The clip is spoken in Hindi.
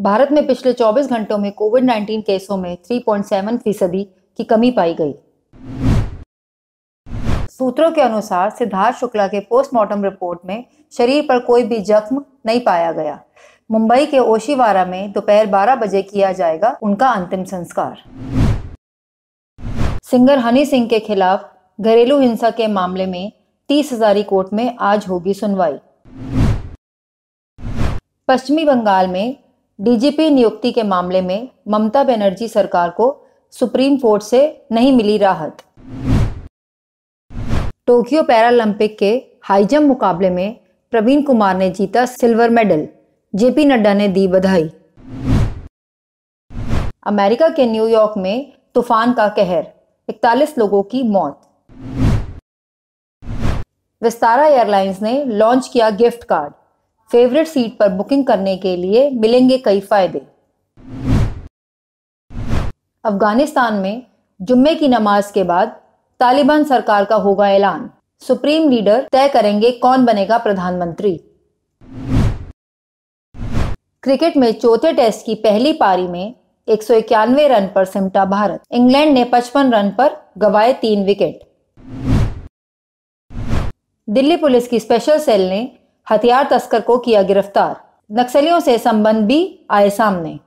भारत में पिछले 24 घंटों में कोविड 19 केसों में 3.7 फीसदी की कमी पाई गई सूत्रों के अनुसार सिद्धार्थ शुक्ला के पोस्टमार्टम रिपोर्ट में शरीर पर कोई भी जख्म नहीं पाया गया मुंबई के ओशीवारा में दोपहर 12 बजे किया जाएगा उनका अंतिम संस्कार सिंगर हनी सिंह के खिलाफ घरेलू हिंसा के मामले में तीस हजारी कोर्ट में आज होगी सुनवाई पश्चिमी बंगाल में डीजीपी नियुक्ति के मामले में ममता बनर्जी सरकार को सुप्रीम कोर्ट से नहीं मिली राहत टोक्यो पैरालंपिक के हाईजम्प मुकाबले में प्रवीण कुमार ने जीता सिल्वर मेडल जेपी नड्डा ने दी बधाई अमेरिका के न्यूयॉर्क में तूफान का कहर 41 लोगों की मौत विस्तारा एयरलाइंस ने लॉन्च किया गिफ्ट कार्ड फेवरेट सीट पर बुकिंग करने के लिए मिलेंगे कई फायदे अफगानिस्तान में जुम्मे की नमाज के बाद तालिबान सरकार का होगा ऐलान सुप्रीम लीडर तय करेंगे कौन बनेगा प्रधानमंत्री क्रिकेट में चौथे टेस्ट की पहली पारी में एक रन पर सिमटा भारत इंग्लैंड ने 55 रन पर गवाए तीन विकेट दिल्ली पुलिस की स्पेशल सेल ने हथियार तस्कर को किया गिरफ्तार नक्सलियों से संबंध भी आए सामने